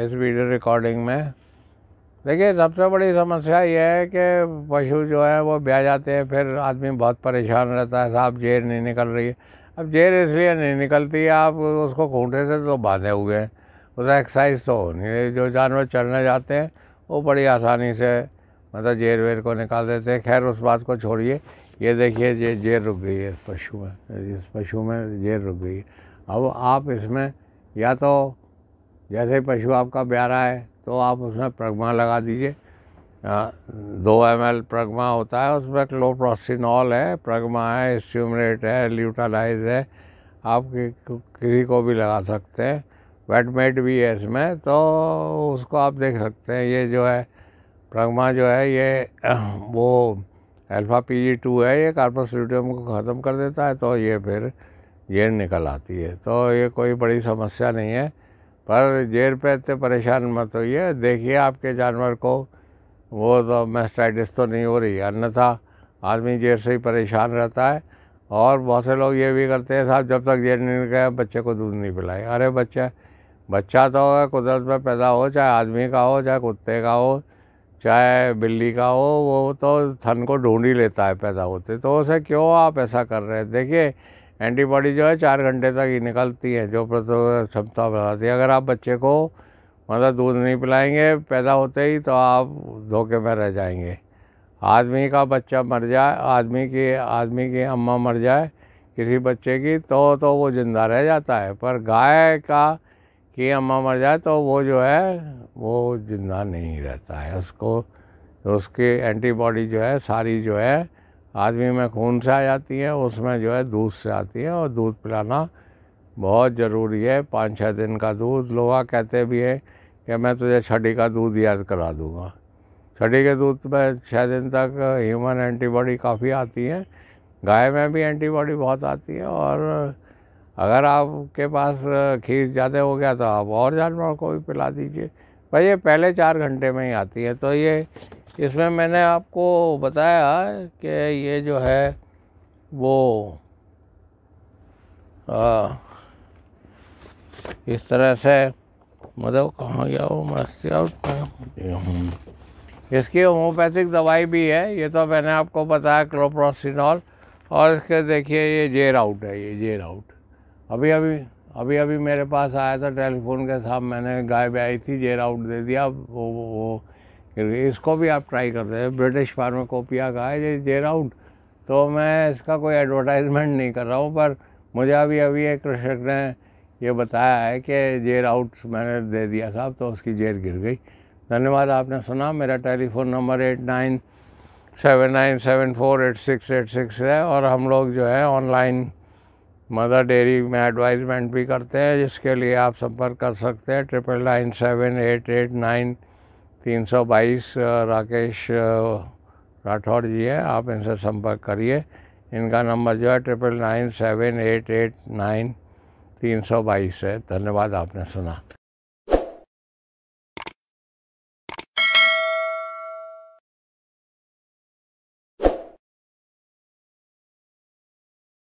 इस video recording में देखिए सबसे बड़ी समस्या ये है कि पशु जो है वो ब्याह जाते हैं फिर आदमी बहुत परेशान रहता है साहब जेर नहीं निकल रही है अब जेर इसलिए नहीं निकलती है आप उसको खूंटे से तो बांधे हुए हैं उसका एक्सरसाइज तो हो नहीं रही जो जानवर चलने जाते हैं वो बड़ी आसानी से मतलब जेर वेर को निकाल देते हैं खैर उस बात को छोड़िए ये देखिए जे जेर रुक गई है इस पशु में इस पशु में जेर रुक गई है अब आप इसमें या तो जैसे पशु आपका प्यारा है तो आप उसमें प्रगमा लगा दीजिए दो एम एल प्रगमा होता है उसमें क्लोप्रोस्टिनॉल है प्रगमा है स्ट्यूमरेट है ल्यूटालाइज है आप किसी को भी लगा सकते हैं वेटमेट भी है इसमें तो उसको आप देख सकते हैं ये जो है प्रगमा जो है ये वो अल्फ़ा पी जी टू है ये कार्पोस्यूटियम को ख़त्म कर देता है तो ये फिर ये निकल आती है तो ये कोई बड़ी समस्या नहीं है पर जेर पे इतने परेशान मत होइए देखिए आपके जानवर को वो तो मेस्टाइटिस तो नहीं हो रही है अन्यथा आदमी जेर से ही परेशान रहता है और बहुत से लोग ये भी करते हैं साहब जब तक जेर नहीं गए बच्चे को दूध नहीं पिलाए अरे बच्चा बच्चा तो कुदरत में पैदा हो चाहे आदमी का हो चाहे कुत्ते का हो चाहे बिल्ली का हो वो तो थन को ढूंढ ही लेता है पैदा होते तो उसे क्यों आप ऐसा कर रहे हैं देखिए एंटीबॉडी जो है चार घंटे तक ही निकलती है जो प्रतिरोधक क्षमता बढ़ाती है अगर आप बच्चे को मतलब दूध नहीं पिलाएंगे पैदा होते ही तो आप धोखे में रह जाएंगे आदमी का बच्चा मर जाए आदमी की आदमी की अम्मा मर जाए किसी बच्चे की तो तो वो ज़िंदा रह जाता है पर गाय का की अम्मा मर जाए तो वो जो है वो ज़िंदा नहीं रहता है उसको उसकी एंटीबॉडी जो है सारी जो है आदमी में खून से आ जाती है उसमें जो है दूध से आती है और दूध पिलाना बहुत ज़रूरी है पाँच छः दिन का दूध लोग कहते भी हैं कि मैं तुझे छठी का दूध याद करा दूँगा छठी के दूध में छः दिन तक ह्यूमन एंटीबॉडी काफ़ी आती है गाय में भी एंटीबॉडी बहुत आती है और अगर आपके पास खीर ज़्यादा हो गया तो आप और जानवरों को भी पिला दीजिए भाई ये पहले चार घंटे में ही आती है तो ये इसमें मैंने आपको बताया कि ये जो है वो आ, इस तरह से मतलब कहाँ गया वो मस्ती और हम्म। इसकी होम्योपैथिक दवाई भी है ये तो मैंने आपको बताया क्लोप्रोसिनॉल और इसके देखिए ये जे राउट है ये जे राउट अभी अभी अभी अभी मेरे पास आया था टेलीफोन के साथ मैंने गाय भी आई थी जे राउट दे दिया वो वो, वो इसको भी आप ट्राई करते हैं ब्रिटिश फार्माकोपिया का है जेर आउट तो मैं इसका कोई एडवर्टाइजमेंट नहीं कर रहा हूँ पर मुझे अभी अभी एक कृषक ने ये बताया है कि जेर आउट मैंने दे दिया साहब तो उसकी जेर गिर गई धन्यवाद आपने सुना मेरा telephone number eight nine seven nine seven four eight six eight six है और हम लोग जो है ऑनलाइन मदर डेयरी में एडवाइजमेंट भी करते हैं जिसके लिए आप संपर्क कर सकते हैं triple nine seven eight eight nine 322 Rakesh Rathore ji है आप इनसे संपर्क करिए इनका नंबर जो है triple nine seven eight eight nine तीन सौ बाईस है धन्यवाद आपने सुना